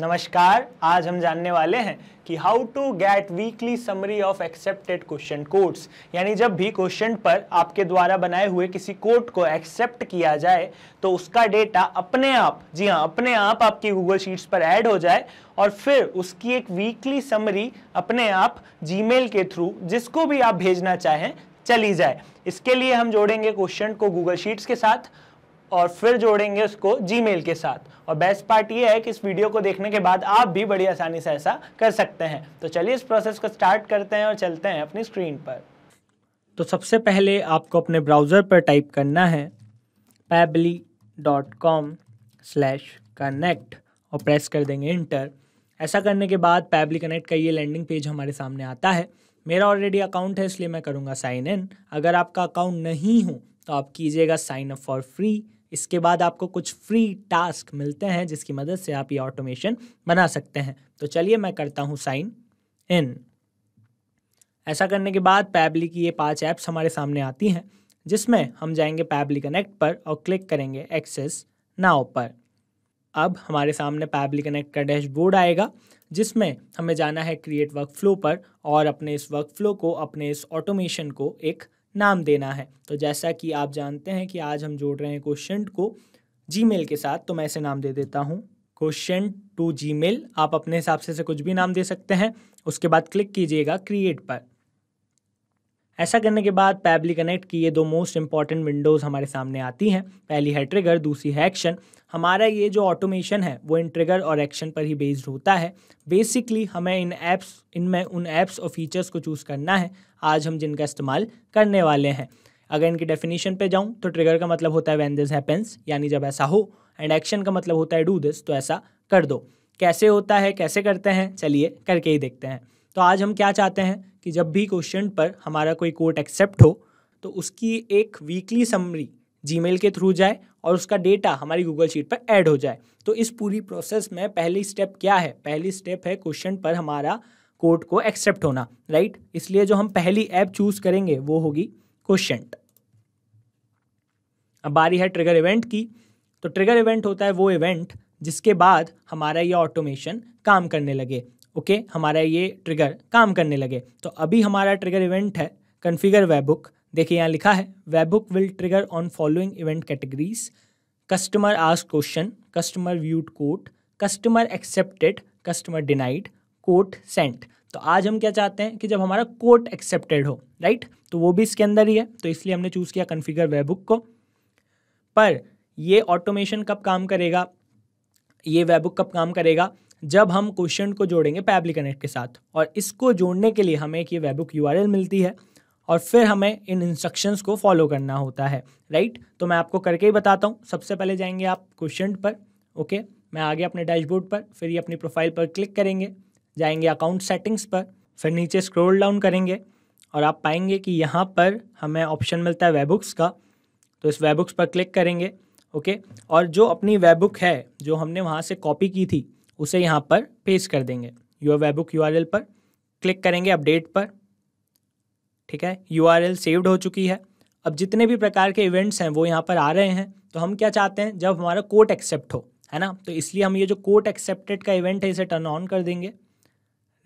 नमस्कार आज हम जानने वाले हैं कि how to get weekly summary of accepted question codes यानी जब भी क्वेश्चन पर आपके द्वारा बनाए हुए किसी कोड को एक्सेप्ट किया जाए तो उसका डेटा अपने आप जी हाँ अपने आप आपकी गूगल शीट्स पर ऐड हो जाए और फिर उसकी एक वीकली समरी अपने आप जी के थ्रू जिसको भी आप भेजना चाहें चली जाए इसके लिए हम जोड़ेंगे क्वेश्चन को गूगल शीट्स के साथ और फिर जोड़ेंगे उसको जीमेल के साथ और बेस्ट पार्ट ये है कि इस वीडियो को देखने के बाद आप भी बड़ी आसानी से ऐसा कर सकते हैं तो चलिए इस प्रोसेस को स्टार्ट करते हैं और चलते हैं अपनी स्क्रीन पर तो सबसे पहले आपको अपने ब्राउज़र पर टाइप करना है Pabbly dot com slash connect और प्रेस कर देंगे इंटर ऐसा करने के बाद पैबली कनेक्ट का ये लैंडिंग पेज हमारे सामने आता है मेरा ऑलरेडी अकाउंट है इसलिए मैं करूँगा साइन इन अगर आपका अकाउंट नहीं हो तो आप कीजिएगा साइन अप फॉर फ्री इसके बाद आपको कुछ फ्री टास्क मिलते हैं जिसकी मदद से आप ये ऑटोमेशन बना सकते हैं तो चलिए मैं करता हूँ साइन इन ऐसा करने के बाद पैबली की ये पांच ऐप्स हमारे सामने आती हैं जिसमें हम जाएंगे पैबली कनेक्ट पर और क्लिक करेंगे एक्सेस नाउ पर अब हमारे सामने पैबली कनेक्ट का डैशबोर्ड आएगा जिसमें हमें जाना है क्रिएट वर्क फ्लो पर और अपने इस वर्क फ्लो को अपने इस ऑटोमेशन को एक नाम देना है तो जैसा कि आप जानते हैं कि आज हम जोड़ रहे हैं क्वेश्चन को जी के साथ तो मैं इसे नाम दे देता हूँ क्वेश्चन टू जी आप अपने हिसाब से कुछ भी नाम दे सकते हैं उसके बाद क्लिक कीजिएगा क्रिएट पर ऐसा करने के बाद पैबली कनेक्ट की ये दो मोस्ट इंपॉर्टेंट विंडोज़ हमारे सामने आती हैं पहली है ट्रिगर दूसरी है एक्शन हमारा ये जो ऑटोमेशन है वो इन ट्रिगर और एक्शन पर ही बेस्ड होता है बेसिकली हमें इन ऐप्स इनमें उन ऐप्स और फीचर्स को चूज़ करना है आज हम जिनका इस्तेमाल करने वाले हैं अगर इनकी डेफिनेशन पे जाऊँ तो ट्रिगर का मतलब होता है वैन दिस हैपेंस यानी जब ऐसा हो एंड एक्शन का मतलब होता है डू दिस तो ऐसा कर दो कैसे होता है कैसे करते हैं चलिए करके ही देखते हैं तो आज हम क्या चाहते हैं कि जब भी क्वेश्चन पर हमारा कोई कोर्ट एक्सेप्ट हो तो उसकी एक वीकली समरी जीमेल के थ्रू जाए और उसका डेटा हमारी गूगल शीट पर ऐड हो जाए तो इस पूरी प्रोसेस में पहली स्टेप क्या है पहली स्टेप है क्वेश्चन पर हमारा कोर्ट को एक्सेप्ट होना राइट इसलिए जो हम पहली ऐप चूज करेंगे वो होगी क्वेश्चन अब बारी है ट्रिगर इवेंट की तो ट्रिगर इवेंट होता है वो इवेंट जिसके बाद हमारा ये ऑटोमेशन काम करने लगे ओके हमारा ये ट्रिगर काम करने लगे तो अभी हमारा ट्रिगर इवेंट है कन्फिगर वेबुक देखिए यहाँ लिखा है webhook will trigger on following event categories customer ask question customer viewed quote customer accepted customer denied quote sent तो आज हम क्या चाहते हैं कि जब हमारा कोट एक्सेप्टेड हो राइट तो वो भी इसके अंदर ही है तो इसलिए हमने चूज़ किया कन्फिगर वेबुक को पर ये ऑटोमेशन कब काम करेगा ये वेबुक कब काम करेगा जब हम क्वेश्चन को जोड़ेंगे पैबली कनेक्ट के साथ और इसको जोड़ने के लिए हमें एक ये वेबुक यू मिलती है और फिर हमें इन इंस्ट्रक्शंस को फॉलो करना होता है राइट तो मैं आपको करके ही बताता हूँ सबसे पहले जाएंगे आप क्वेश्चन पर ओके मैं आगे अपने डैशबोर्ड पर फिर ये अपनी प्रोफाइल पर क्लिक करेंगे जाएंगे अकाउंट सेटिंग्स पर फिर नीचे स्क्रोल डाउन करेंगे और आप पाएंगे कि यहाँ पर हमें ऑप्शन मिलता है वेबुक्स का तो इस वेबुक्स पर क्लिक करेंगे ओके और जो अपनी वेबुक है जो हमने वहाँ से कॉपी की थी उसे यहाँ पर पेश कर देंगे योर वेबुक यू पर क्लिक करेंगे अपडेट पर ठीक है यू सेव्ड हो चुकी है अब जितने भी प्रकार के इवेंट्स हैं वो यहाँ पर आ रहे हैं तो हम क्या चाहते हैं जब हमारा कोर्ट एक्सेप्ट हो है ना तो इसलिए हम ये जो कोर्ट एक्सेप्टेड का इवेंट है इसे टर्न ऑन कर देंगे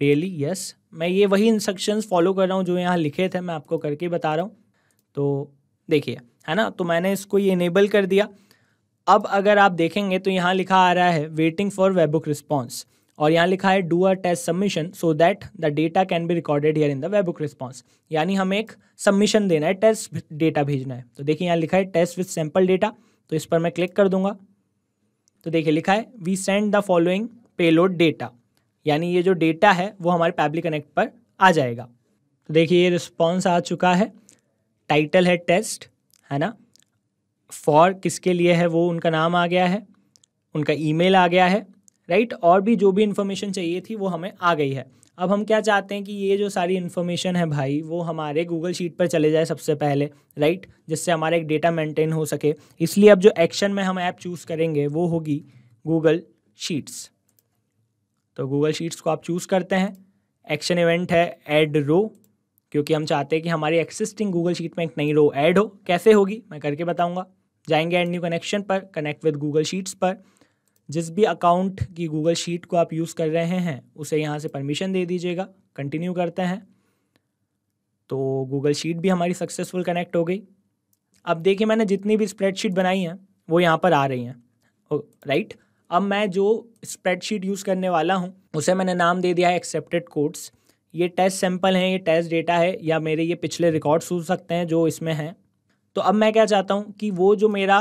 रियली really? Yes yes. मैं ये वही इंस्ट्रक्शंस फॉलो कर रहा हूँ जो यहाँ लिखे थे मैं आपको करके बता रहा हूँ तो देखिए है ना तो मैंने इसको ये इनेबल कर दिया अब अगर आप देखेंगे तो यहाँ लिखा आ रहा है वेटिंग फॉर वेबुक रिस्पॉन्स और यहाँ लिखा है do a test submission so that the data can be recorded here in the webhook response यानी हमें एक सबमिशन देना है टेस्ट डेटा भेजना है तो देखिए यहाँ लिखा है टेस्ट विथ सैम्पल डेटा तो इस पर मैं क्लिक कर दूंगा तो देखिए लिखा है we send the following payload data यानी ये जो डेटा है वो हमारे पैबली कनेक्ट पर आ जाएगा तो देखिए ये रिस्पॉन्स आ चुका है टाइटल है टेस्ट है ना फॉर किसके लिए है वो उनका नाम आ गया है उनका ईमेल आ गया है राइट और भी जो भी इन्फॉर्मेशन चाहिए थी वो हमें आ गई है अब हम क्या चाहते हैं कि ये जो सारी इन्फॉर्मेशन है भाई वो हमारे गूगल शीट पर चले जाए सबसे पहले राइट जिससे हमारा एक डेटा मेंटेन हो सके इसलिए अब जो एक्शन में हम ऐप चूज़ करेंगे वो होगी गूगल शीट्स तो गूगल शीट्स को आप चूज़ करते हैं एक्शन इवेंट है एड रो क्योंकि हम चाहते हैं कि हमारी एक्सिस्टिंग गूगल शीट में एक नई रो ऐड हो कैसे होगी मैं करके बताऊंगा जाएंगे एंड न्यू कनेक्शन पर कनेक्ट विद गूगल शीट्स पर जिस भी अकाउंट की गूगल शीट को आप यूज़ कर रहे हैं उसे यहाँ से परमिशन दे दीजिएगा कंटिन्यू करते हैं तो गूगल शीट भी हमारी सक्सेसफुल कनेक्ट हो गई अब देखिए मैंने जितनी भी स्प्रेडशीट बनाई हैं वो यहाँ पर आ रही हैं राइट अब मैं जो स्प्रेडशीट यूज़ करने वाला हूँ उसे मैंने नाम दे दिया है एक्सेप्टेड कोड्स ये टेस्ट सैंपल हैं ये टेस्ट डेटा है या मेरे ये पिछले रिकॉर्ड्स हो सकते हैं जो इसमें हैं तो अब मैं क्या चाहता हूँ कि वो जो मेरा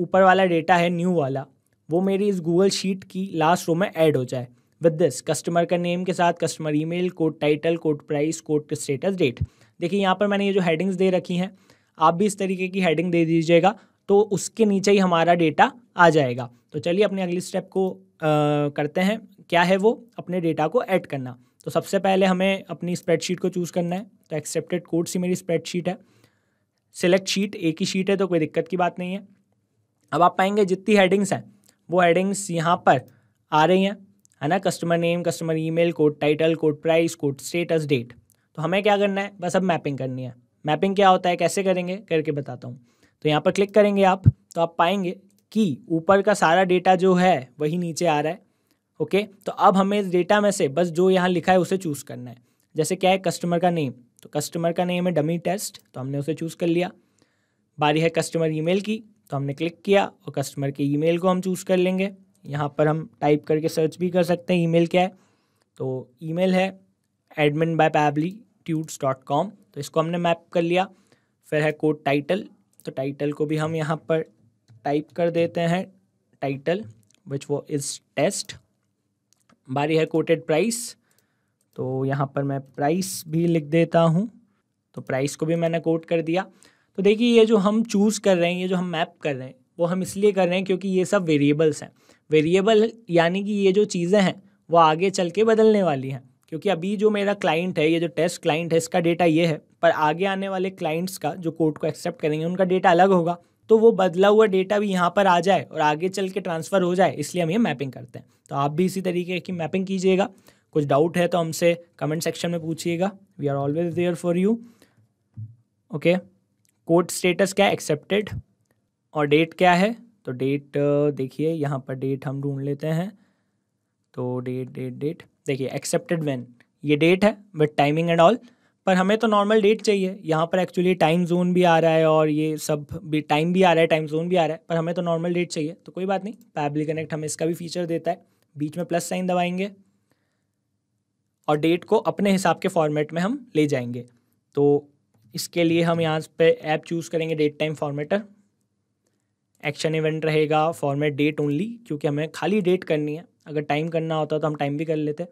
ऊपर वाला डेटा है न्यू वाला वो मेरी इस गूगल शीट की लास्ट रो में ऐड हो जाए विद दिस कस्टमर का नेम के साथ customer email code title code price code status date देखिए यहाँ पर मैंने ये जो हेडिंग्स दे रखी हैं आप भी इस तरीके की हेडिंग दे दीजिएगा तो उसके नीचे ही हमारा डेटा आ जाएगा तो चलिए अपने अगले स्टेप को आ, करते हैं क्या है वो अपने डेटा को ऐड करना तो सबसे पहले हमें अपनी स्प्रेडशीट को चूज़ करना है तो एक्सेप्टेड कोड सी मेरी स्प्रेडशीट है सिलेक्ट शीट एक ही शीट है तो कोई दिक्कत की बात नहीं है अब आप पाएंगे जितनी हेडिंग्स हैं वो हेडिंग्स यहाँ पर आ रही हैं है ना customer name customer email code title code price code status date तो हमें क्या करना है बस अब मैपिंग करनी है मैपिंग क्या होता है कैसे करेंगे करके बताता हूँ तो यहाँ पर क्लिक करेंगे आप तो आप पाएंगे कि ऊपर का सारा डेटा जो है वही नीचे आ रहा है ओके तो अब हमें इस डेटा में से बस जो यहाँ लिखा है उसे चूज़ करना है जैसे क्या है कस्टमर का नेम तो कस्टमर का नेम है डमी टेस्ट तो हमने उसे चूज़ कर लिया बारी है कस्टमर ईमेल की तो हमने क्लिक किया और कस्टमर के ईमेल को हम चूज़ कर लेंगे यहाँ पर हम टाइप करके सर्च भी कर सकते हैं ईमेल क्या है तो ईमेल है admin by Pabbly tuts dot com तो इसको हमने मैप कर लिया फिर है कोड टाइटल तो टाइटल को भी हम यहाँ पर टाइप कर देते हैं टाइटल विच वो इज़ टेस्ट बारी है कोटेड प्राइस तो यहाँ पर मैं प्राइस भी लिख देता हूँ तो प्राइस को भी मैंने कोट कर दिया तो देखिए ये जो हम चूज़ कर रहे हैं ये जो हम मैप कर रहे हैं वो हम इसलिए कर रहे हैं क्योंकि ये सब वेरिएबल्स हैं वेरिएबल यानी कि ये जो चीज़ें हैं वो आगे चल के बदलने वाली हैं क्योंकि अभी जो मेरा क्लाइंट है ये जो टेस्ट क्लाइंट है इसका डेटा ये है पर आगे आने वाले क्लाइंट्स का जो कोर्ट को एक्सेप्ट करेंगे उनका डेटा अलग होगा तो वो बदला हुआ डेटा भी यहाँ पर आ जाए और आगे चल के ट्रांसफ़र हो जाए इसलिए हम ये मैपिंग करते हैं तो आप भी इसी तरीके की मैपिंग कीजिएगा कुछ डाउट है तो हमसे कमेंट सेक्शन में पूछिएगा we are always there for you okay quote status क्या है एक्सेप्टेड और डेट क्या है तो डेट uh, देखिए यहाँ पर डेट हम ढूंढ लेते हैं तो डेट डेट डेट देखिए एक्सेप्टेड वैन ये डेट है बट टाइमिंग एंड ऑल पर हमें तो नॉर्मल डेट चाहिए यहाँ पर एक्चुअली टाइम जोन भी आ रहा है और ये सब भी टाइम भी आ रहा है टाइम जोन भी आ रहा है पर हमें तो नॉर्मल डेट चाहिए तो कोई बात नहीं पैबली कनेक्ट हमें इसका भी फीचर देता है बीच में प्लस साइन दबाएंगे और डेट को अपने हिसाब के फॉर्मेट में हम ले जाएंगे तो इसके लिए हम यहाँ पे ऐप चूज़ करेंगे date time formatter action event रहेगा फॉर्मेट डेट ओनली क्योंकि हमें खाली डेट करनी है अगर टाइम करना होता तो हम टाइम भी कर लेते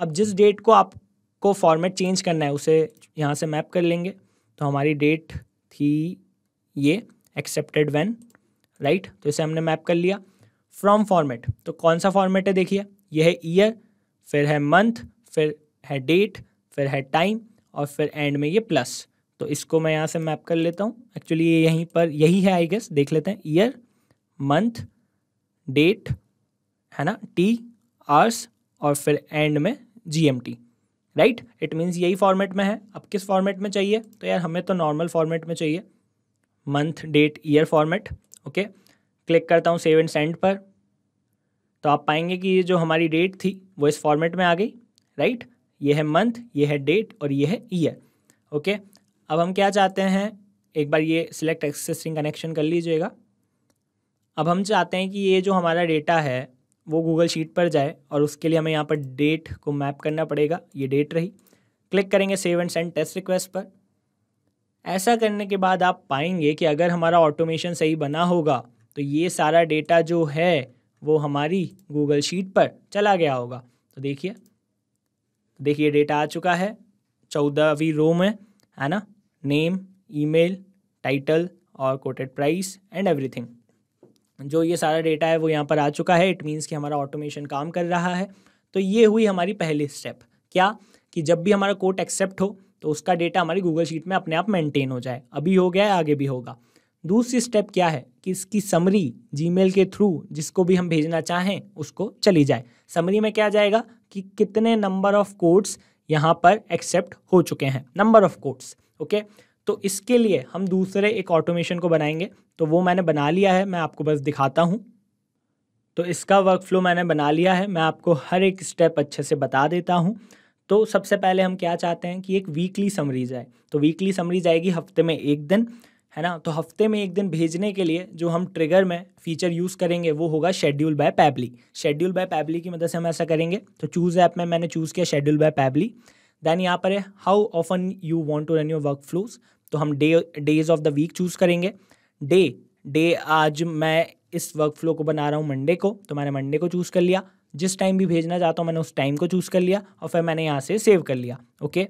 अब जिस डेट को आपको फॉर्मेट चेंज करना है उसे यहाँ से मैप कर लेंगे तो हमारी डेट थी ये एक्सेप्टेड वैन राइट तो इसे हमने मैप कर लिया फ्रॉम फॉर्मेट तो कौन सा फॉर्मेट है देखिए यह है ईयर फिर है मंथ फिर है डेट फिर है टाइम और फिर एंड में ये प्लस तो इसको मैं यहाँ से मैप कर लेता हूँ एक्चुअली ये यहीं पर यही है आई गेस देख लेते हैं ईयर मंथ डेट है ना टी आर्स और फिर एंड में G M T right it means यही फॉर्मेट में है अब किस फॉर्मेट में चाहिए तो यार हमें तो नॉर्मल फॉर्मेट में चाहिए month date year format okay click करता हूँ सेव एंड सेंड पर तो आप पाएंगे कि ये जो हमारी डेट थी वो इस फॉर्मेट में आ गई राइट ये है मंथ ये है डेट और ये है ईयर ओके अब हम क्या चाहते हैं एक बार ये सिलेक्ट एक्सेसिंग कनेक्शन कर लीजिएगा अब हम चाहते हैं कि ये जो हमारा डेटा है वो गूगल शीट पर जाए और उसके लिए हमें यहाँ पर डेट को मैप करना पड़ेगा ये डेट रही क्लिक करेंगे save and send test request पर ऐसा करने के बाद आप पाएंगे कि अगर हमारा ऑटोमेशन सही बना होगा तो ये सारा डेटा जो है वो हमारी गूगल शीट पर चला गया होगा तो देखिए देखिए डेटा आ चुका है चौदहवीं रो में है ना नेम ईमेल टाइटल और कोटेड प्राइस एंड एवरीथिंग जो ये सारा डेटा है वो यहाँ पर आ चुका है इट मीन्स कि हमारा ऑटोमेशन काम कर रहा है तो ये हुई हमारी पहली स्टेप क्या कि जब भी हमारा कोट एक्सेप्ट हो तो उसका डेटा हमारी गूगल शीट में अपने आप मेंटेन हो जाए अभी हो गया है आगे भी होगा दूसरी स्टेप क्या है कि इसकी समरी जीमेल के थ्रू जिसको भी हम भेजना चाहें उसको चली जाए समरी में क्या जाएगा कि कितने नंबर ऑफ कोड्स यहाँ पर एक्सेप्ट हो चुके हैं नंबर ऑफ कोड्स ओके तो इसके लिए हम दूसरे एक ऑटोमेशन को बनाएंगे तो वो मैंने बना लिया है मैं आपको बस दिखाता हूँ तो इसका वर्क फ्लो मैंने बना लिया है मैं आपको हर एक स्टेप अच्छे से बता देता हूँ तो सबसे पहले हम क्या चाहते हैं कि एक वीकली समरीज आए तो वीकली समरीज आएगी हफ्ते में एक दिन है ना तो हफ्ते में एक दिन भेजने के लिए जो हम ट्रिगर में फीचर यूज़ करेंगे वो होगा schedule by Pabbly schedule by Pabbly की मदद से हम ऐसा करेंगे तो चूज़ ऐप में मैंने चूज़ किया शेड्यूल बाय पैबली देन यहाँ पर है how often you want to run your workflows तो हम day days of the week choose करेंगे डे डे आज मैं इस वर्क फ्लो को बना रहा हूँ मंडे को तो मैंने मंडे को चूज़ कर लिया जिस टाइम भी भेजना चाहता हूँ मैंने उस टाइम को चूज़ कर लिया और फिर मैंने यहाँ से सेव कर लिया ओके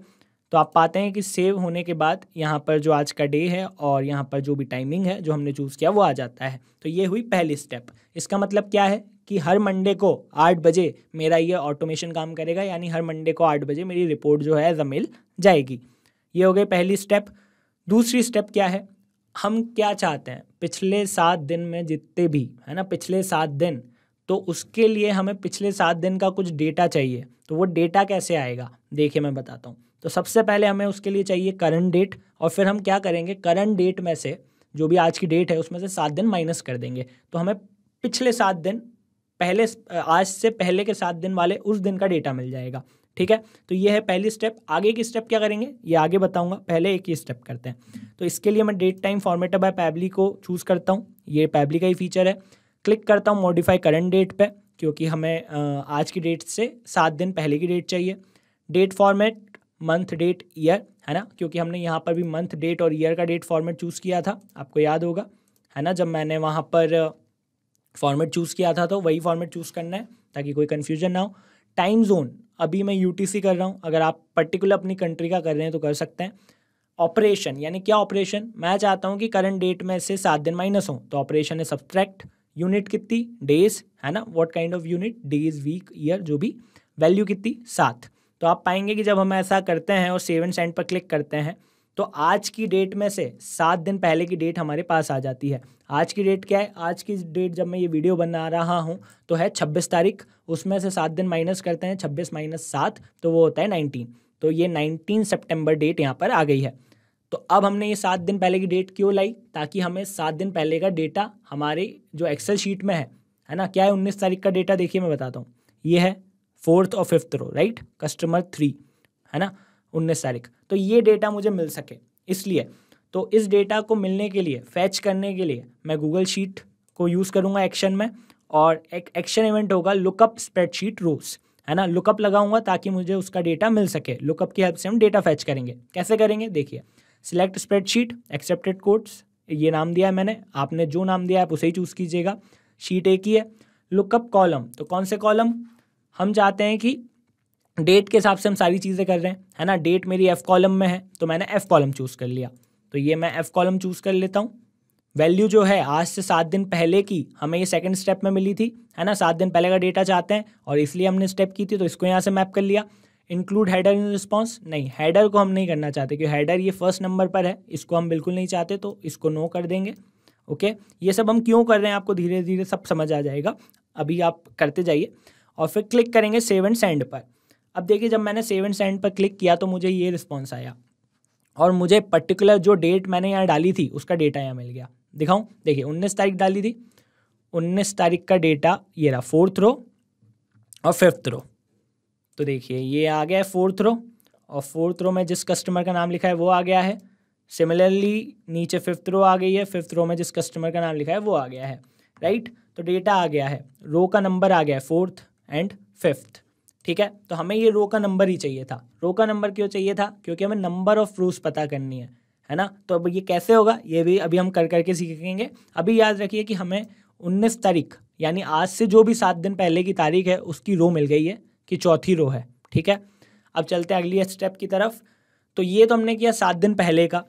तो आप पाते हैं कि सेव होने के बाद यहाँ पर जो आज का डे है और यहाँ पर जो भी टाइमिंग है जो हमने चूज़ किया वो आ जाता है तो ये हुई पहली स्टेप इसका मतलब क्या है कि हर मंडे को आठ बजे मेरा ये ऑटोमेशन काम करेगा यानी हर मंडे को आठ बजे मेरी रिपोर्ट जो है एज जाएगी ये हो गई पहली स्टेप दूसरी स्टेप क्या है हम क्या चाहते हैं पिछले सात दिन में जितने भी है ना पिछले सात दिन तो उसके लिए हमें पिछले सात दिन का कुछ डेटा चाहिए तो वो डेटा कैसे आएगा देखिए मैं बताता हूँ तो सबसे पहले हमें उसके लिए चाहिए करंट डेट और फिर हम क्या करेंगे करंट डेट में से जो भी आज की डेट है उसमें से सात दिन माइनस कर देंगे तो हमें पिछले सात दिन पहले आज से पहले के सात दिन वाले उस दिन का डेटा मिल जाएगा ठीक है तो ये है पहली स्टेप आगे की स्टेप क्या करेंगे ये आगे बताऊंगा पहले एक ही स्टेप करते हैं तो इसके लिए मैं date time formatter by Pabbly को चूज़ करता हूँ ये पैबली का ही फीचर है क्लिक करता हूँ मॉडिफाई करंट डेट पे क्योंकि हमें आज की डेट से सात दिन पहले की डेट चाहिए date format month date year है ना क्योंकि हमने यहाँ पर भी मंथ डेट और ईयर का डेट फॉर्मेट चूज़ किया था आपको याद होगा है ना जब मैंने वहाँ पर फॉर्मेट चूज़ किया था तो वही फॉर्मेट चूज़ करना है ताकि कोई कन्फ्यूजन ना हो टाइम जोन अभी मैं यू कर रहा हूँ अगर आप पर्टिकुलर अपनी कंट्री का कर रहे हैं तो कर सकते हैं ऑपरेशन यानी क्या ऑपरेशन मैं चाहता हूँ कि करंट डेट में से सात दिन माइनस हो तो ऑपरेशन है सब्सट्रैक्ट यूनिट कितनी डेज है ना what kind of unit days week year जो भी वैल्यू कितनी सात तो आप पाएंगे कि जब हम ऐसा करते हैं और सेवन सेंट सेंड पर क्लिक करते हैं तो आज की डेट में से सात दिन पहले की डेट हमारे पास आ जाती है आज की डेट क्या है आज की डेट जब मैं ये वीडियो बना रहा हूँ तो है छब्बीस तारीख उसमें से सात दिन माइनस करते हैं छब्बीस माइनस सात तो वो होता है नाइनटीन तो ये नाइनटीन सेप्टेम्बर डेट यहाँ पर आ गई है तो अब हमने ये सात दिन पहले की डेट क्यों लाई ताकि हमें सात दिन पहले का डेटा हमारे जो एक्सेल शीट में है है ना क्या है उन्नीस तारीख का डेटा देखिए मैं बताता हूँ ये है फोर्थ और fifth row right customer three है ना उन्नीस तारीख तो ये डेटा मुझे मिल सके इसलिए तो इस डेटा को मिलने के लिए फैच करने के लिए मैं गूगल शीट को यूज़ करूँगा एक्शन में और एक एक्शन इवेंट होगा लुकअप स्प्रेडशीट रोज है ना लुकअप लगाऊंगा ताकि मुझे उसका डेटा मिल सके लुकअप की हेल्प से हम डेटा फैच करेंगे कैसे करेंगे देखिए सिलेक्ट स्प्रेडशीट एक्सेप्टेड कोड्स ये नाम दिया है मैंने आपने जो नाम दिया है आप उसे ही चूज़ कीजिएगा शीट एक ही है लुकअप कॉलम तो कौन से कॉलम हम चाहते हैं कि डेट के हिसाब से हम सारी चीज़ें कर रहे हैं है ना डेट मेरी एफ़ कॉलम में है तो मैंने एफ़ कॉलम चूज़ कर लिया तो ये मैं एफ़ कॉलम चूज़ कर लेता हूँ वैल्यू जो है आज से सात दिन पहले की हमें ये सेकंड स्टेप में मिली थी है ना सात दिन पहले का डेटा चाहते हैं और इसलिए हमने स्टेप की थी तो इसको यहाँ से मैप कर लिया इंक्लूड हैडर इन रिस्पॉन्स नहीं हैडर को हम नहीं करना चाहते क्योंकि हैडर ये फर्स्ट नंबर पर है इसको हम बिल्कुल नहीं चाहते तो इसको नो कर देंगे ओके ये सब हम क्यों कर रहे हैं आपको धीरे धीरे सब समझ आ जाएगा अभी आप करते जाइए और फिर क्लिक करेंगे सेव एंड सेंड पर अब देखिए जब मैंने सेव एंड सेंड पर क्लिक किया तो मुझे ये रिस्पॉन्स आया और मुझे पर्टिकुलर जो डेट मैंने यहाँ डाली थी उसका डेटा यहाँ मिल गया दिखाऊँ देखिए उन्नीस तारीख डाली थी उन्नीस तारीख का डेटा ये रहा फोर्थ रो और फिफ्थ रो तो देखिए ये आ गया है फोर्थ रो और फोर्थ रो में जिस कस्टमर का नाम लिखा है वो आ गया है सिमिलरली नीचे फिफ्थ रो आ गई है फिफ्थ रो में जिस कस्टमर का नाम लिखा है वो आ गया है राइट तो डेटा आ गया है रो का नंबर आ गया है फोर्थ एंड फिफ्थ ठीक है तो हमें ये रो का नंबर ही चाहिए था रो का नंबर क्यों चाहिए था क्योंकि हमें नंबर ऑफ रूस पता करनी है है ना तो अब ये कैसे होगा ये भी अभी हम कर करके सीखेंगे अभी याद रखिए कि हमें उन्नीस तारीख यानी आज से जो भी सात दिन पहले की तारीख है उसकी रो मिल गई है कि चौथी रो है ठीक है अब चलते हैं अगली स्टेप की तरफ तो ये तो हमने किया सात दिन पहले का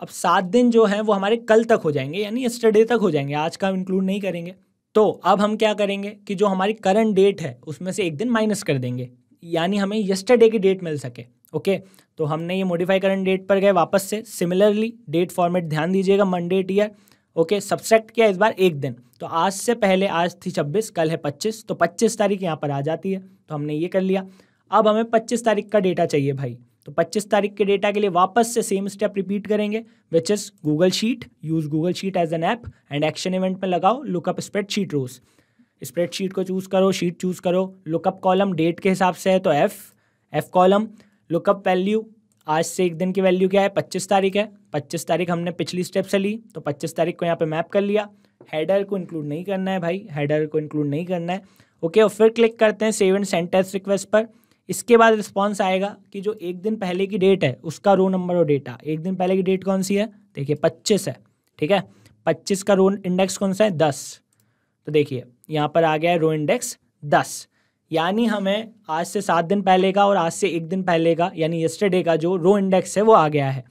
अब सात दिन जो है वो हमारे कल तक हो जाएंगे यानी स्टडे तक हो जाएंगे आज का इंक्लूड नहीं करेंगे तो अब हम क्या करेंगे कि जो हमारी करंट डेट है उसमें से एक दिन माइनस कर देंगे यानी हमें यस्टरडे की डेट मिल सके ओके तो हमने ये मॉडिफाई करंट डेट पर गए वापस से सिमिलरली डेट फॉर्मेट ध्यान दीजिएगा मंडे ईयर ओके सब्सट्रैक्ट किया इस बार एक दिन तो आज से पहले आज थी छब्बीस कल है पच्चीस तो पच्चीस तारीख यहाँ पर आ जाती है तो हमने ये कर लिया अब हमें पच्चीस तारीख का डेटा चाहिए भाई तो 25 तारीख के डेटा के लिए वापस से सेम स्टेप रिपीट करेंगे which is Google sheet use Google sheet as an app and action event में लगाओ लुकअप स्प्रेडशीट रोज स्प्रेडशीट को चूज़ करो शीट चूज़ करो लुकअप कॉलम डेट के हिसाब से है तो F F column lookup value आज से एक दिन की वैल्यू क्या है पच्चीस तारीख है पच्चीस तारीख हमने पिछली स्टेप से ली तो पच्चीस तारीख को यहाँ पे मैप कर लिया हेडर को इंक्लूड नहीं करना है भाई हेडर को इंक्लूड नहीं करना है ओके okay, और फिर क्लिक करते हैं सेवन एंड सेंटेंस रिक्वेस्ट पर इसके बाद रिस्पॉन्स आएगा कि जो एक दिन पहले की डेट है उसका रो नंबर और डेटा एक दिन पहले की डेट कौन सी है देखिए पच्चीस है ठीक है पच्चीस का रो इंडेक्स कौन सा है दस तो देखिए यहाँ पर आ गया है रो इंडेक्स दस यानी हमें आज से सात दिन पहले का और आज से एक दिन पहले का यानी यस्टरडे का जो रो इंडेक्स है वो आ गया है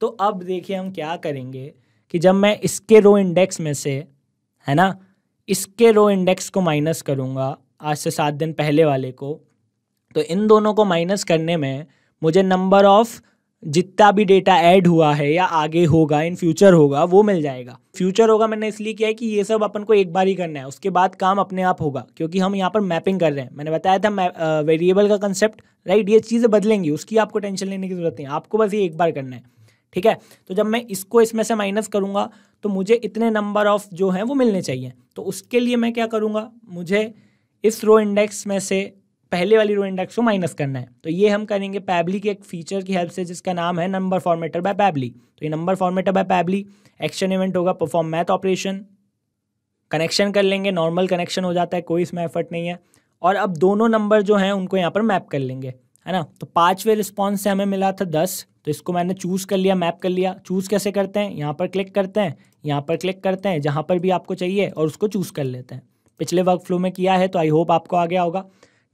तो अब देखिए हम क्या करेंगे कि जब मैं इसके रो इंडेक्स में से है ना इसके रो इंडेक्स को माइनस करूँगा आज से सात दिन पहले वाले को तो इन दोनों को माइनस करने में मुझे नंबर ऑफ़ जितना भी डेटा ऐड हुआ है या आगे होगा इन फ्यूचर होगा वो मिल जाएगा फ्यूचर होगा मैंने इसलिए किया है कि ये सब अपन को एक बार ही करना है उसके बाद काम अपने आप होगा क्योंकि हम यहाँ पर मैपिंग कर रहे हैं मैंने बताया था वेरिएबल का कंसेप्ट राइट ये चीज़ें बदलेंगी उसकी आपको टेंशन लेने की ज़रूरत नहीं आपको बस ये एक बार करना है ठीक है तो जब मैं इसको इसमें से माइनस करूँगा तो मुझे इतने नंबर ऑफ जो हैं वो मिलने चाहिए तो उसके लिए मैं क्या करूँगा मुझे इस रो इंडेक्स में से पहले वाली रो इंडेक्स को माइनस करना है तो ये हम करेंगे पैबली के एक फीचर की हेल्प से जिसका नाम है नंबर फॉर्मेटर बाय पैबली तो ये number formatter by Pabbly action event होगा परफॉर्म मैथ ऑपरेशन कनेक्शन कर लेंगे नॉर्मल कनेक्शन हो जाता है कोई इसमें एफर्ट नहीं है और अब दोनों नंबर जो हैं उनको यहाँ पर मैप कर लेंगे है ना तो पाँचवें रिस्पॉन्स से हमें मिला था दस तो इसको मैंने चूज़ कर लिया मैप कर लिया चूज़ कैसे करते हैं यहाँ पर क्लिक करते हैं यहाँ पर क्लिक करते हैं जहाँ पर भी आपको चाहिए और उसको चूज़ कर लेते हैं पिछले वर्क फ्लो में किया है तो आई होप आपको आ गया होगा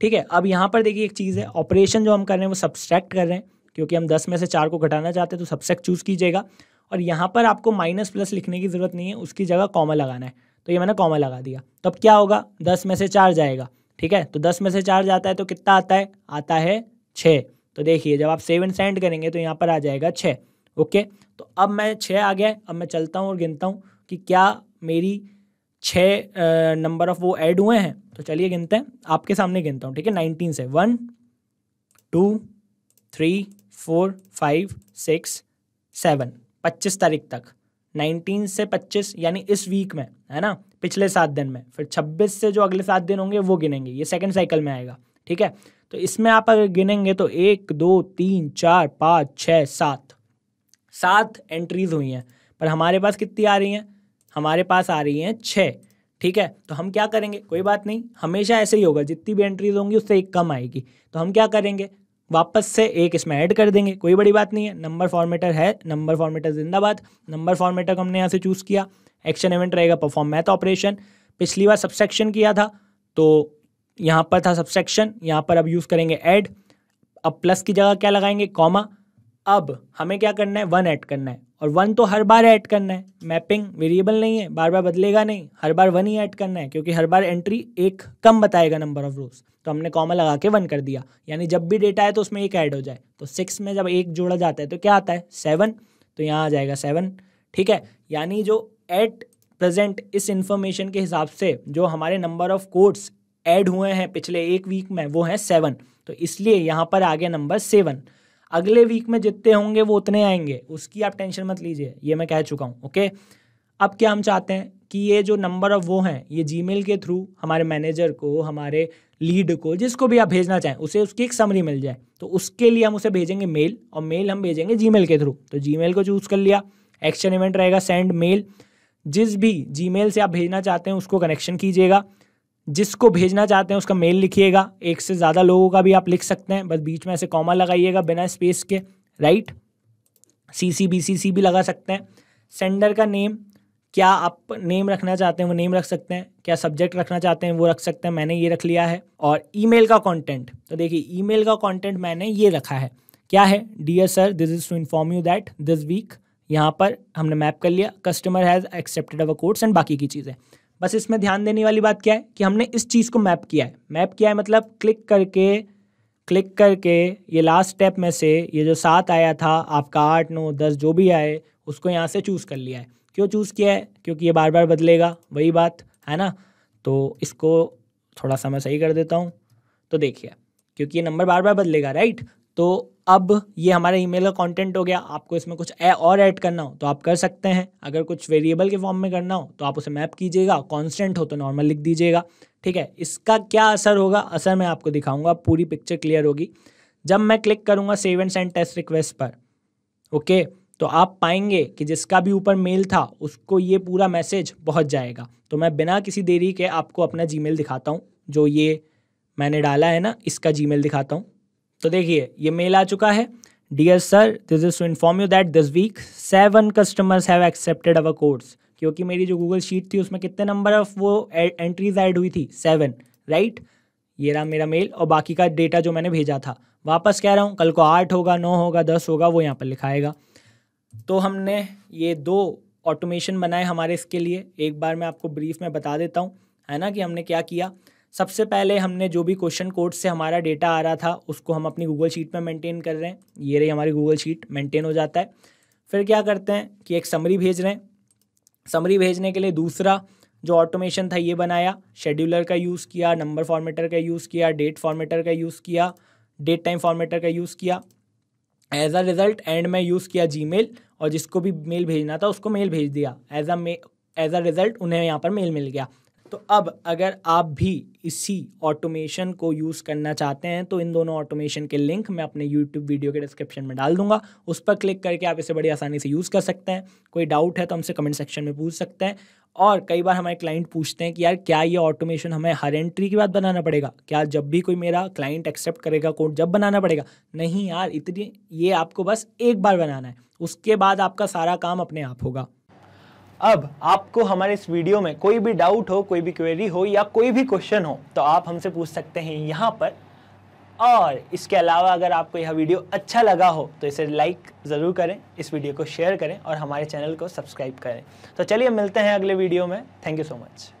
ठीक है अब यहाँ पर देखिए एक चीज़ है ऑपरेशन जो हम कर रहे हैं वो सब्सट्रैक्ट कर रहे हैं क्योंकि हम दस में से चार को घटाना चाहते हैं तो सब्सट्रैक्ट चूज़ कीजिएगा और यहाँ पर आपको माइनस प्लस लिखने की ज़रूरत नहीं है उसकी जगह कॉमा लगाना है तो ये मैंने कॉमा लगा दिया तो अब क्या होगा दस में से चार जाएगा ठीक है तो दस में से चार जाता है तो कितना आता है आता है छः तो देखिए जब आप सेवन सेंड करेंगे तो यहाँ पर आ जाएगा छः ओके तो अब मैं छः आ गया अब मैं चलता हूँ और गिनता हूँ कि क्या मेरी छः नंबर ऑफ वो ऐड हुए हैं तो चलिए गिनते हैं आपके सामने गिनता हूँ ठीक है नाइनटीन से one two three four five six seven पच्चीस तारीख तक नाइनटीन से पच्चीस यानी इस वीक में है ना पिछले सात दिन में फिर छब्बीस से जो अगले सात दिन होंगे वो गिनेंगे ये सेकेंड साइकिल में आएगा ठीक है तो इसमें आप अगर गिनेंगे तो एक दो तीन चार पाँच छः सात सात एंट्रीज हुई हैं पर हमारे पास कितनी आ रही हैं हमारे पास आ रही हैं छः ठीक है तो हम क्या करेंगे कोई बात नहीं हमेशा ऐसे ही होगा जितनी भी एंट्रीज होंगी उससे एक कम आएगी तो हम क्या करेंगे वापस से एक इसमें ऐड कर देंगे कोई बड़ी बात नहीं है नंबर फॉर्मेटर है नंबर फॉर्मेटर जिंदाबाद नंबर फॉर्मेटर को हमने यहाँ से चूज़ किया एक्शन इवेंट रहेगा परफॉर्म मैथ ऑपरेशन पिछली बार सबसेक्शन किया था तो यहाँ पर था सबसेक्शन यहाँ पर अब यूज़ करेंगे ऐड अब प्लस की जगह क्या लगाएंगे कॉमा अब हमें क्या करना है वन ऐड करना है और वन तो हर बार ऐड करना है मैपिंग वेरिएबल नहीं है बार बार बदलेगा नहीं हर बार वन ही ऐड करना है क्योंकि हर बार एंट्री एक कम बताएगा नंबर ऑफ रोज तो हमने कॉमा लगा के वन कर दिया यानी जब भी डेटा है तो उसमें एक ऐड हो जाए तो सिक्स में जब एक जोड़ा जाता है तो क्या आता है सेवन तो यहाँ आ जाएगा सेवन ठीक है यानी जो एट प्रेजेंट इस इंफॉर्मेशन के हिसाब से जो हमारे नंबर ऑफ कोड्स ऐड हुए हैं पिछले एक वीक में वो है सेवन तो इसलिए यहाँ पर आ गया नंबर सेवन अगले वीक में जितने होंगे वो उतने आएंगे उसकी आप टेंशन मत लीजिए ये मैं कह चुका हूँ ओके अब क्या हम चाहते हैं कि ये जो नंबर ऑफ वो हैं ये जीमेल के थ्रू हमारे मैनेजर को हमारे लीड को जिसको भी आप भेजना चाहें उसे उसकी एक समरी मिल जाए तो उसके लिए हम उसे भेजेंगे मेल और मेल हम भेजेंगे जीमेल के थ्रू तो जीमेल को चूज़ कर लिया एक्शन इवेंट रहेगा सेंड मेल जिस भी जीमेल से आप भेजना चाहते हैं उसको कनेक्शन कीजिएगा जिसको भेजना चाहते हैं उसका मेल लिखिएगा एक से ज़्यादा लोगों का भी आप लिख सकते हैं बस बीच में ऐसे कॉमा लगाइएगा बिना स्पेस के राइट सी सी बी सी सी भी लगा सकते हैं सेंडर का नेम क्या आप नेम रखना चाहते हैं वो नेम रख सकते हैं क्या सब्जेक्ट रखना चाहते हैं वो रख सकते हैं मैंने ये रख लिया है और ईमेल का कंटेंट तो देखिए ईमेल का कंटेंट मैंने ये रखा है क्या है dear sir this is to inform you that this week यहाँ पर हमने मैप कर लिया customer has accepted our quotes and बाकी की चीज़ें बस इसमें ध्यान देने वाली बात क्या है कि हमने इस चीज़ को मैप किया है मैप किया है मतलब क्लिक करके क्लिक करके ये लास्ट स्टेप में से ये जो सात आया था आपका आठ नौ दस जो भी आए उसको यहाँ से चूज़ कर लिया है क्यों चूज़ किया है क्योंकि ये बार बार बदलेगा वही बात है ना तो इसको थोड़ा सा मैं सही कर देता हूँ तो देखिए क्योंकि ये नंबर बार बार बदलेगा राइट तो अब ये हमारा ईमेल का कंटेंट हो गया आपको इसमें कुछ और ऐड करना हो तो आप कर सकते हैं अगर कुछ वेरिएबल के फॉर्म में करना हो तो आप उसे मैप कीजिएगा कांस्टेंट हो तो नॉर्मल लिख दीजिएगा ठीक है इसका क्या असर होगा असर मैं आपको दिखाऊंगा पूरी पिक्चर क्लियर होगी जब मैं क्लिक करूँगा save and send test request पर ओके तो आप पाएंगे कि जिसका भी ऊपर मेल था उसको ये पूरा मैसेज पहुँच जाएगा तो मैं बिना किसी देरी के आपको अपना जी दिखाता हूँ जो ये मैंने डाला है ना इसका जी दिखाता हूँ तो देखिए ये मेल आ चुका है dear sir this is to inform you that this week seven customers have accepted our quotes क्योंकि मेरी जो गूगल शीट थी उसमें कितने नंबर ऑफ वो एंट्रीज ऐड हुई थी सेवन राइट ये रहा मेरा मेल और बाकी का डेटा जो मैंने भेजा था वापस कह रहा हूँ कल को आठ होगा नौ होगा दस होगा वो यहाँ पर लिखाएगा तो हमने ये दो ऑटोमेशन बनाए हमारे इसके लिए एक बार मैं आपको ब्रीफ में बता देता हूँ है ना कि हमने क्या किया सबसे पहले हमने जो भी क्वेश्चन कोड से हमारा डेटा आ रहा था उसको हम अपनी गूगल शीट में मेंटेन कर रहे हैं ये रही हमारी गूगल शीट मेंटेन हो जाता है फिर क्या करते हैं कि एक समरी भेज रहे हैं समरी भेजने के लिए दूसरा जो ऑटोमेशन था ये बनाया शेड्यूलर का यूज़ किया नंबर फॉर्मेटर का यूज़ किया डेट फॉर्मेटर का यूज़ किया डेट टाइम फॉर्मेटर का यूज़ किया एज अ रिजल्ट एंड में यूज़ किया जी और जिसको भी मेल भेजना था उसको मेल भेज दिया as a may as a result उन्हें यहाँ पर मेल मिल गया तो अब अगर आप भी इसी ऑटोमेशन को यूज़ करना चाहते हैं तो इन दोनों ऑटोमेशन के लिंक मैं अपने यूट्यूब वीडियो के डिस्क्रिप्शन में डाल दूंगा उस पर क्लिक करके आप इसे बड़ी आसानी से यूज़ कर सकते हैं कोई डाउट है तो हमसे कमेंट सेक्शन में पूछ सकते हैं और कई बार हमारे क्लाइंट पूछते हैं कि यार क्या ये ऑटोमेशन हमें हर एंट्री के बाद बनाना पड़ेगा क्या जब भी कोई मेरा क्लाइंट एक्सेप्ट करेगा कोड जब बनाना पड़ेगा नहीं यार इतनी ये आपको बस एक बार बनाना है उसके बाद आपका सारा काम अपने आप होगा अब आपको हमारे इस वीडियो में कोई भी डाउट हो कोई भी क्वेरी हो या कोई भी क्वेश्चन हो तो आप हमसे पूछ सकते हैं यहाँ पर और इसके अलावा अगर आपको यह वीडियो अच्छा लगा हो तो इसे लाइक ज़रूर करें इस वीडियो को शेयर करें और हमारे चैनल को सब्सक्राइब करें तो चलिए मिलते हैं अगले वीडियो में थैंक यू सो मच